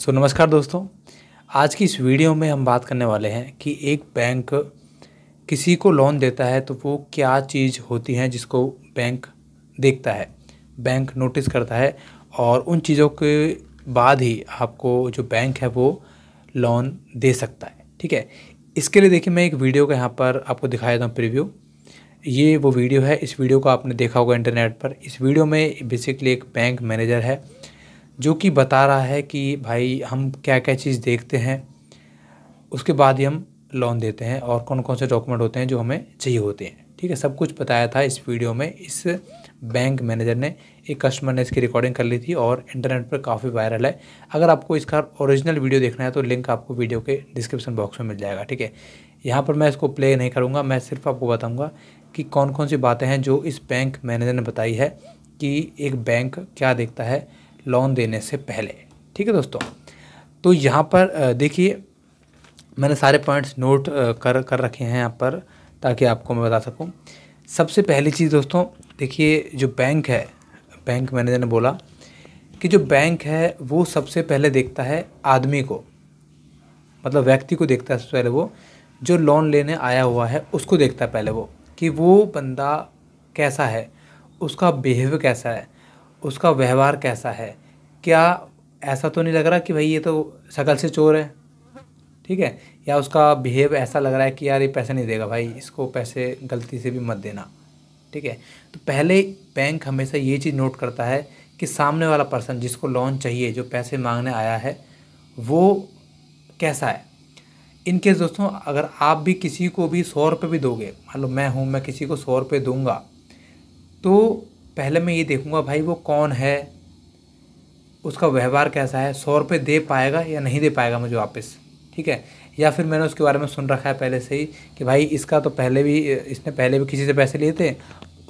सो so, नमस्कार दोस्तों आज की इस वीडियो में हम बात करने वाले हैं कि एक बैंक किसी को लोन देता है तो वो क्या चीज़ होती है जिसको बैंक देखता है बैंक नोटिस करता है और उन चीज़ों के बाद ही आपको जो बैंक है वो लोन दे सकता है ठीक है इसके लिए देखिए मैं एक वीडियो का यहाँ पर आपको दिखाया था प्रिव्यू ये वो वीडियो है इस वीडियो को आपने देखा होगा इंटरनेट पर इस वीडियो में बेसिकली एक बैंक मैनेजर है जो कि बता रहा है कि भाई हम क्या क्या चीज़ देखते हैं उसके बाद ही हम लोन देते हैं और कौन कौन से डॉक्यूमेंट होते हैं जो हमें चाहिए होते हैं ठीक है सब कुछ बताया था इस वीडियो में इस बैंक मैनेजर ने एक कस्टमर ने इसकी रिकॉर्डिंग कर ली थी और इंटरनेट पर काफ़ी वायरल है अगर आपको इसका ओरिजिनल वीडियो देखना है तो लिंक आपको वीडियो के डिस्क्रिप्शन बॉक्स में मिल जाएगा ठीक है यहाँ पर मैं इसको प्ले नहीं करूँगा मैं सिर्फ आपको बताऊँगा कि कौन कौन सी बातें हैं जो इस बैंक मैनेजर ने बताई है कि एक बैंक क्या देखता है लोन देने से पहले ठीक है दोस्तों तो यहाँ पर देखिए मैंने सारे पॉइंट्स नोट कर कर रखे हैं यहाँ पर ताकि आपको मैं बता सकूँ सबसे पहली चीज़ दोस्तों देखिए जो बैंक है बैंक मैनेजर ने बोला कि जो बैंक है वो सबसे पहले देखता है आदमी को मतलब व्यक्ति को देखता है सबसे पहले वो जो लोन लेने आया हुआ है उसको देखता है पहले वो कि वो बंदा कैसा है उसका बिहेव कैसा है उसका व्यवहार कैसा है क्या ऐसा तो नहीं लग रहा कि भाई ये तो शकल से चोर है ठीक है या उसका बिहेव ऐसा लग रहा है कि यार ये पैसे नहीं देगा भाई इसको पैसे गलती से भी मत देना ठीक है तो पहले बैंक हमेशा ये चीज़ नोट करता है कि सामने वाला पर्सन जिसको लोन चाहिए जो पैसे मांगने आया है वो कैसा है इनके दोस्तों अगर आप भी किसी को भी सौ रुपये भी दोगे मान लो मैं हूँ मैं किसी को सौ रुपये दूँगा तो पहले मैं ये देखूँगा भाई वो कौन है उसका व्यवहार कैसा है सौ रुपये दे पाएगा या नहीं दे पाएगा मुझे वापस ठीक है या फिर मैंने उसके बारे में सुन रखा है पहले से ही कि भाई इसका तो पहले भी इसने पहले भी किसी से पैसे लिए थे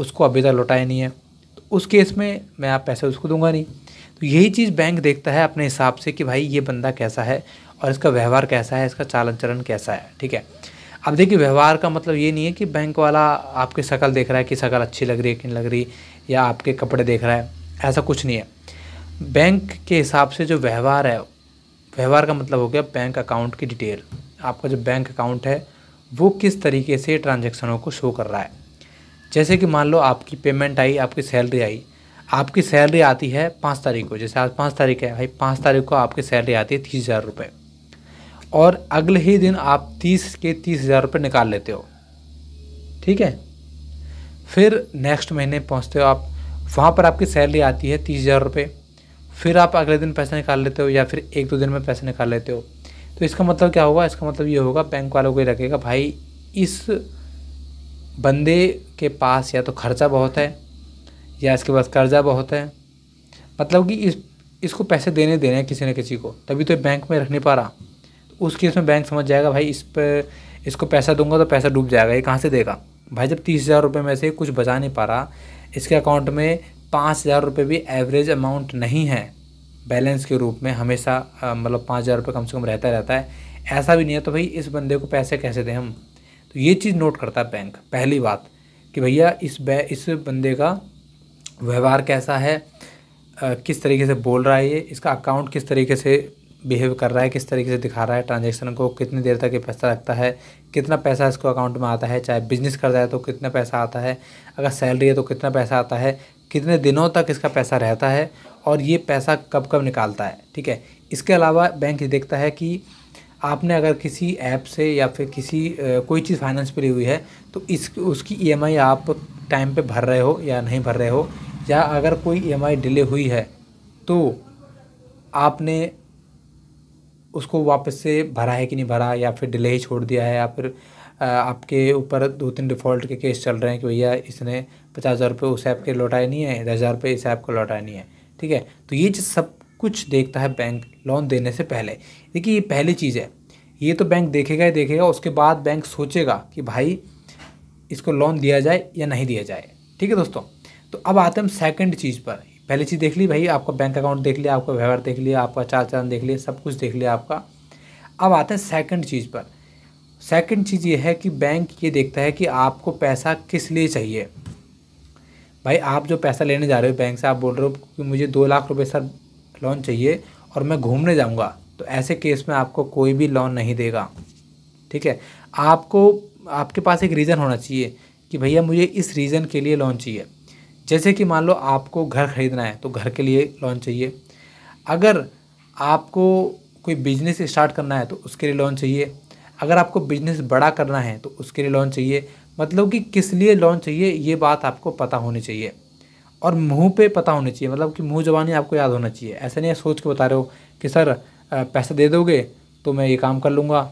उसको अभी तक लौटाए नहीं है तो उस केस में मैं आप पैसे उसको दूंगा नहीं तो यही चीज़ बैंक देखता है अपने हिसाब से कि भाई ये बंदा कैसा है और इसका व्यवहार कैसा है इसका चालन चलन कैसा है ठीक है अब देखिए व्यवहार का मतलब ये नहीं है कि बैंक वाला आपकी शकल देख रहा है कि शकल अच्छी लग रही है कि नहीं लग रही या आपके कपड़े देख रहा है ऐसा कुछ नहीं है बैंक के हिसाब से जो व्यवहार है व्यवहार का मतलब हो गया बैंक अकाउंट की डिटेल आपका जो बैंक अकाउंट है वो किस तरीके से ट्रांजेक्शनों को शो कर रहा है जैसे कि मान लो आपकी पेमेंट आई आपकी सैलरी आई आपकी सैलरी आती है पाँच तारीख को जैसे आज पाँच तारीख है भाई पाँच तारीख को आपकी सैलरी आती है तीस हज़ार रुपये और अगले ही दिन आप तीस के तीस हज़ार रुपये निकाल लेते हो ठीक है फिर नेक्स्ट महीने पहुँचते हो आप वहाँ पर आपकी सैलरी आती है तीस हज़ार रुपये फिर आप अगले दिन पैसा निकाल लेते हो या फिर एक दो दिन में पैसा निकाल लेते हो तो इसका मतलब क्या होगा इसका मतलब ये होगा बैंक वालों को ही रखेगा भाई इस बंदे के पास या तो खर्चा बहुत है या इसके पास कर्जा बहुत है मतलब कि इस इसको पैसे देने देने हैं किसी न किसी को तभी तो बैंक में रख नहीं पा रहा तो उस केस में बैंक समझ जाएगा भाई इस पर इसको पैसा दूंगा तो पैसा डूब जाएगा ये कहाँ से देगा भाई जब तीस हज़ार रुपये में से कुछ बचा नहीं पा रहा इसके अकाउंट में पाँच हज़ार रुपये भी एवरेज अमाउंट नहीं है बैलेंस के रूप में हमेशा मतलब पाँच हज़ार रुपये कम से कम रहता रहता है ऐसा भी नहीं है तो भाई इस बंदे को पैसे कैसे दें हम तो ये चीज़ नोट करता है बैंक पहली बात कि भैया इस बै इस बंदे का व्यवहार कैसा है आ, किस तरीके से बोल रहा है ये इसका अकाउंट किस तरीके से बिहेव कर रहा है किस तरीके से दिखा रहा है ट्रांजेक्शन को कितनी देर तक ये पैसा लगता है कितना पैसा इसको अकाउंट में आता है चाहे बिजनेस कर जाए तो कितना पैसा आता है अगर सैलरी है तो कितना पैसा आता है कितने दिनों तक इसका पैसा रहता है और ये पैसा कब कब निकालता है ठीक है इसके अलावा बैंक ये देखता है कि आपने अगर किसी ऐप से या फिर किसी कोई चीज़ फाइनेंस पर ली हुई है तो इस उसकी ई e आप टाइम पे भर रहे हो या नहीं भर रहे हो या अगर कोई ई e डिले हुई है तो आपने उसको वापस से भरा है कि नहीं भरा या फिर डिले ही छोड़ दिया है या फिर आपके ऊपर दो तीन डिफ़ॉल्ट के केस चल रहे हैं कि भैया इसने पचास हज़ार रुपये उस ऐप के लौटाए नहीं है दस हज़ार रुपये इस ऐप को लौटाए नहीं है ठीक है तो ये सब कुछ देखता है बैंक लोन देने से पहले देखिए ये पहली चीज़ है ये तो बैंक देखेगा ही देखेगा उसके बाद बैंक सोचेगा कि भाई इसको लोन दिया जाए या नहीं दिया जाए ठीक है दोस्तों तो अब आते हैं हम सेकंड चीज़ पर पहली चीज़ देख ली भाई आपका बैंक अकाउंट देख लिया आपका व्यवहार देख लिया आपका चार चांद देख लिया सब कुछ देख लिया आपका अब आते हैं सेकंड चीज़ पर सेकंड चीज़ ये है कि बैंक ये देखता है कि आपको पैसा किस लिए चाहिए भाई आप जो पैसा लेने जा रहे हो बैंक से आप बोल रहे हो कि मुझे दो लाख रुपये सर लोन चाहिए और मैं घूमने जाऊँगा तो ऐसे केस में आपको कोई भी लोन नहीं देगा ठीक है आपको आपके पास एक रीज़न होना चाहिए कि भैया मुझे इस रीज़न के लिए लोन चाहिए जैसे कि मान लो आपको घर ख़रीदना है तो घर के लिए लोन चाहिए अगर आपको कोई बिजनेस स्टार्ट करना है तो उसके लिए लोन चाहिए अगर आपको बिजनेस बड़ा करना है तो उसके लिए लोन चाहिए मतलब कि किस लिए लोन चाहिए ये बात आपको पता होनी चाहिए और मुंह पे पता होनी चाहिए मतलब कि मुंह जबानी आपको याद होना चाहिए ऐसा नहीं सोच के बता रहे हो कि सर पैसा दे दोगे तो मैं ये काम कर लूँगा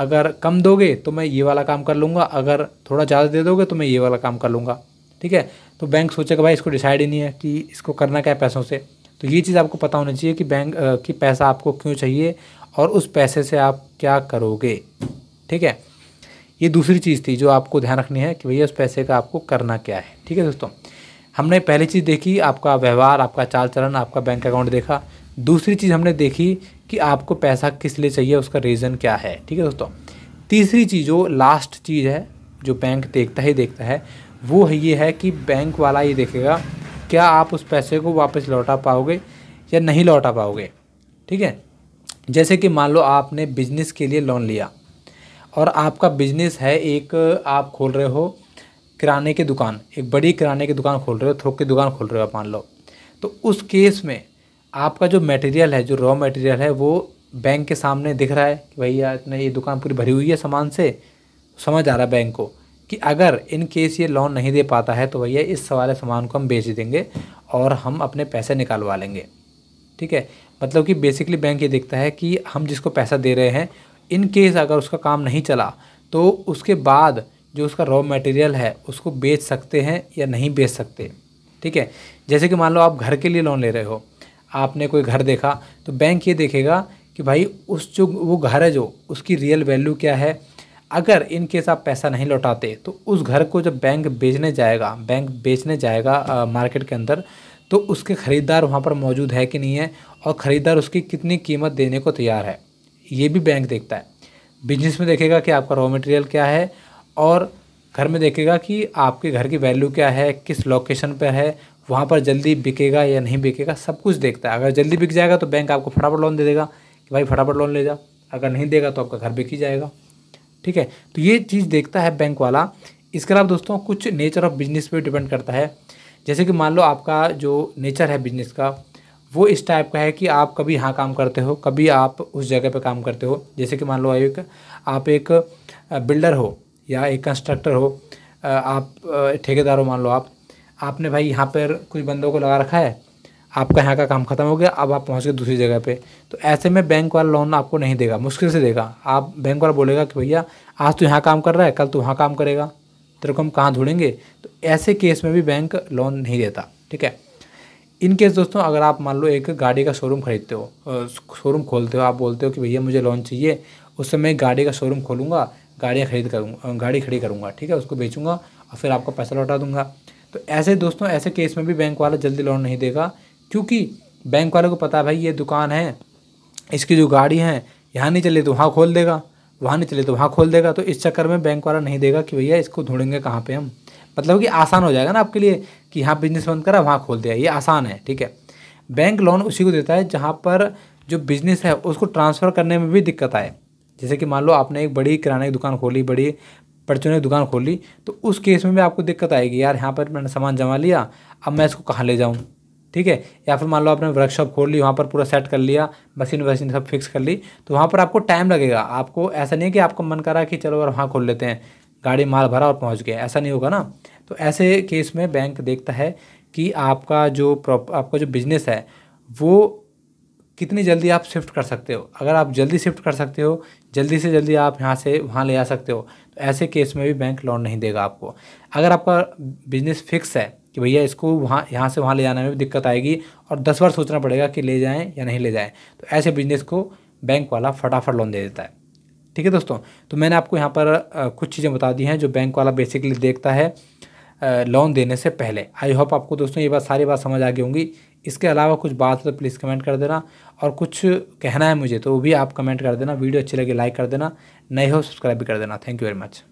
अगर कम दोगे तो मैं ये वाला काम कर लूँगा अगर थोड़ा ज़्यादा दे दोगे तो मैं ये वाला काम कर लूँगा ठीक है तो बैंक सोचेगा भाई इसको डिसाइड ही नहीं है कि इसको करना क्या है पैसों से तो ये चीज़ आपको पता होना चाहिए कि बैंक कि पैसा आपको क्यों चाहिए और उस पैसे से आप क्या करोगे ठीक है ये दूसरी चीज़ थी जो आपको ध्यान रखनी है कि भैया उस पैसे का आपको करना क्या है ठीक है दोस्तों हमने पहली चीज़ देखी आपका व्यवहार आपका चाल चलन आपका बैंक अकाउंट देखा दूसरी चीज़ हमने देखी कि आपको पैसा किस लिए चाहिए उसका रीज़न क्या है ठीक है दोस्तों तीसरी चीज़ जो लास्ट चीज़ है जो बैंक देखता ही देखता है वो ये है कि बैंक वाला ये देखेगा क्या आप उस पैसे को वापस लौटा पाओगे या नहीं लौटा पाओगे ठीक है जैसे कि मान लो आपने बिजनेस के लिए लोन लिया और आपका बिजनेस है एक आप खोल रहे हो किराने की दुकान एक बड़ी किराने की दुकान खोल रहे हो थोक की दुकान खोल रहे हो आप मान लो तो उस केस में आपका जो मटेरियल है जो रॉ मटेरियल है वो बैंक के सामने दिख रहा है कि भैया इतने ये दुकान पूरी भरी हुई है सामान से समझ आ रहा है बैंक को कि अगर इन केस ये लोन नहीं दे पाता है तो भैया इस सवाले सामान को हम बेच देंगे और हम अपने पैसे निकालवा लेंगे ठीक है मतलब कि बेसिकली बैंक ये देखता है कि हम जिसको पैसा दे रहे हैं इन केस अगर उसका काम नहीं चला तो उसके बाद जो उसका रॉ मटेरियल है उसको बेच सकते हैं या नहीं बेच सकते ठीक है जैसे कि मान लो आप घर के लिए लोन ले रहे हो आपने कोई घर देखा तो बैंक ये देखेगा कि भाई उस जो वो घर है जो उसकी रियल वैल्यू क्या है अगर इन केस आप पैसा नहीं लौटाते तो उस घर को जब बैंक बेचने जाएगा बैंक बेचने जाएगा आ, मार्केट के अंदर तो उसके ख़रीदार वहाँ पर मौजूद है कि नहीं है और ख़रीदार उसकी कितनी कीमत देने को तैयार है ये भी बैंक देखता है बिजनेस में देखेगा कि आपका रॉ मटेरियल क्या है और घर में देखेगा कि आपके घर की वैल्यू क्या है किस लोकेशन पर है वहाँ पर जल्दी बिकेगा या नहीं बिकेगा सब कुछ देखता है अगर जल्दी बिक जाएगा तो बैंक आपको फटाफट लोन दे देगा कि भाई फटाफट लोन ले जा अगर नहीं देगा तो आपका घर बिक ही जाएगा ठीक है तो ये चीज़ देखता है बैंक वाला इसके अलावा दोस्तों कुछ नेचर ऑफ बिजनेस पे डिपेंड करता है जैसे कि मान लो आपका जो नेचर है बिजनेस का वो इस टाइप का है कि आप कभी यहाँ काम करते हो कभी आप उस जगह पे काम करते हो जैसे कि मान लो एक आप एक बिल्डर हो या एक कंस्ट्रक्टर हो आप ठेकेदार हो मान लो आप आपने भाई यहाँ पर कुछ बंदों को लगा रखा है आपका यहाँ का काम खत्म हो गया अब आप पहुँच गए दूसरी जगह पे तो ऐसे में बैंक वाला लोन आपको नहीं देगा मुश्किल से देगा आप बैंक वाला बोलेगा कि भैया आज तो यहाँ काम कर रहा है कल तो वहाँ काम करेगा तेरे को हम कहाँ ढूंढेंगे तो ऐसे केस में भी बैंक लोन नहीं देता ठीक है इन केस दोस्तों अगर आप मान लो एक गाड़ी का शोरूम खरीदते हो शोरूम खोलते हो आप बोलते हो कि भैया मुझे लोन चाहिए उस समय गाड़ी का शोरूम खोलूँगा गाड़ियाँ खरीद करूँगा गाड़ी खड़ी करूँगा ठीक है उसको बेचूँगा और फिर आपका पैसा लौटा दूँगा तो ऐसे दोस्तों ऐसे केस में भी बैंक वाला जल्दी लोन नहीं देगा क्योंकि बैंक वाले को पता भाई ये दुकान है इसकी जो गाड़ी है यहाँ नहीं चले तो वहाँ खोल देगा वहाँ नहीं चले तो वहाँ खोल देगा तो इस चक्कर में बैंक वाला नहीं देगा कि भैया इसको ढूंढेंगे कहाँ पे हम मतलब कि आसान हो जाएगा ना आपके लिए कि यहाँ बिजनेस बंद करा वहाँ खोल दिया ये आसान है ठीक है बैंक लोन उसी को देता है जहाँ पर जो बिज़नेस है उसको ट्रांसफ़र करने में भी दिक्कत आए जैसे कि मान लो आपने एक बड़ी किराने की दुकान खोली बड़ी परचून की दुकान खोली तो उस केस में भी आपको दिक्कत आएगी यार यहाँ पर मैंने सामान जमा लिया अब मैं इसको कहाँ ले जाऊँ ठीक है या फिर मान लो आपने वर्कशॉप खोल ली वहाँ पर पूरा सेट कर लिया मशीन वशीन सब फिक्स कर ली तो वहाँ पर आपको टाइम लगेगा आपको ऐसा नहीं कि आपका मन करा कि चलो अगर वहाँ खोल लेते हैं गाड़ी माल भरा और पहुँच गया ऐसा नहीं होगा ना तो ऐसे केस में बैंक देखता है कि आपका जो प्रॉप आपका जो बिज़नेस है वो कितनी जल्दी आप शिफ्ट कर सकते हो अगर आप जल्दी शिफ्ट कर सकते हो जल्दी से जल्दी आप यहाँ से वहाँ ले आ सकते हो तो ऐसे केस में भी बैंक लोन नहीं देगा आपको अगर आपका बिजनेस फिक्स है कि भैया इसको वहाँ यहाँ से वहाँ ले जाने में भी दिक्कत आएगी और दस बार सोचना पड़ेगा कि ले जाएँ या नहीं ले जाएँ तो ऐसे बिजनेस को बैंक वाला फटाफट लोन दे देता है ठीक है दोस्तों तो मैंने आपको यहाँ पर कुछ चीज़ें बता दी हैं जो बैंक वाला बेसिकली देखता है लोन देने से पहले आई होप आपको दोस्तों ये बात सारी बात समझ आ गई होंगी इसके अलावा कुछ बात तो प्लीज़ कमेंट कर देना और कुछ कहना है मुझे तो वो भी आप कमेंट कर देना वीडियो अच्छी लगे लाइक कर देना नए हो सब्सक्राइब भी कर देना थैंक यू वेरी मच